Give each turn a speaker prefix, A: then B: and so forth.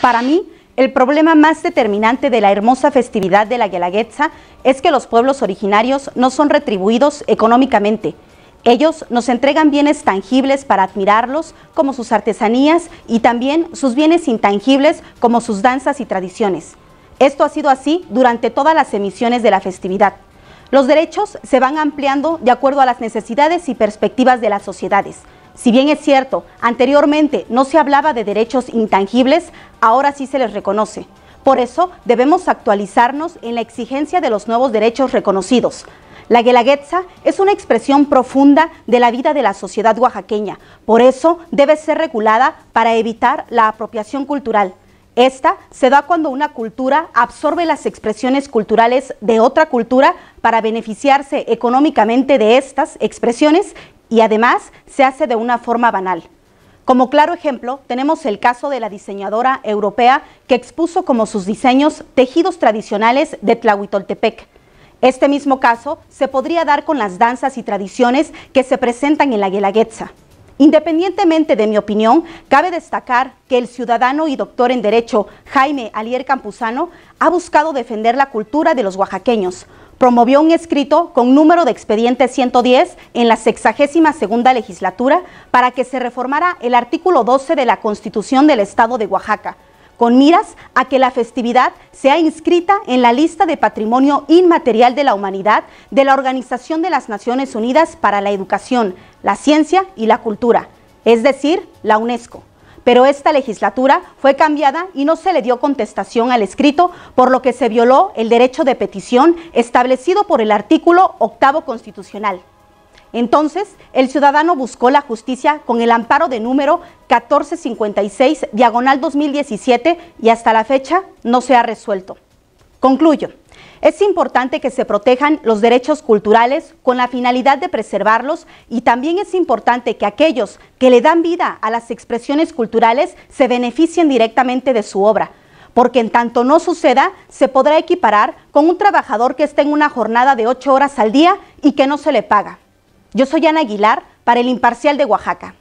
A: Para mí, el problema más determinante de la hermosa festividad de la Guelaguetza es que los pueblos originarios no son retribuidos económicamente. Ellos nos entregan bienes tangibles para admirarlos, como sus artesanías, y también sus bienes intangibles, como sus danzas y tradiciones. Esto ha sido así durante todas las emisiones de la festividad. Los derechos se van ampliando de acuerdo a las necesidades y perspectivas de las sociedades. Si bien es cierto, anteriormente no se hablaba de derechos intangibles, ahora sí se les reconoce. Por eso debemos actualizarnos en la exigencia de los nuevos derechos reconocidos. La guelaguetza es una expresión profunda de la vida de la sociedad oaxaqueña, por eso debe ser regulada para evitar la apropiación cultural. Esta se da cuando una cultura absorbe las expresiones culturales de otra cultura para beneficiarse económicamente de estas expresiones y además se hace de una forma banal. Como claro ejemplo, tenemos el caso de la diseñadora europea que expuso como sus diseños tejidos tradicionales de Tlahuitoltepec. Este mismo caso se podría dar con las danzas y tradiciones que se presentan en la Guelaguetza. Independientemente de mi opinión, cabe destacar que el ciudadano y doctor en Derecho Jaime Alier Campuzano ha buscado defender la cultura de los oaxaqueños. Promovió un escrito con número de expediente 110 en la 62 legislatura para que se reformara el artículo 12 de la Constitución del Estado de Oaxaca, con miras a que la festividad sea inscrita en la lista de patrimonio inmaterial de la humanidad de la Organización de las Naciones Unidas para la Educación, la ciencia y la cultura, es decir, la UNESCO. Pero esta legislatura fue cambiada y no se le dio contestación al escrito, por lo que se violó el derecho de petición establecido por el artículo octavo constitucional. Entonces, el ciudadano buscó la justicia con el amparo de número 1456, diagonal 2017, y hasta la fecha no se ha resuelto. Concluyo. Es importante que se protejan los derechos culturales con la finalidad de preservarlos y también es importante que aquellos que le dan vida a las expresiones culturales se beneficien directamente de su obra, porque en tanto no suceda, se podrá equiparar con un trabajador que está en una jornada de ocho horas al día y que no se le paga. Yo soy Ana Aguilar para el Imparcial de Oaxaca.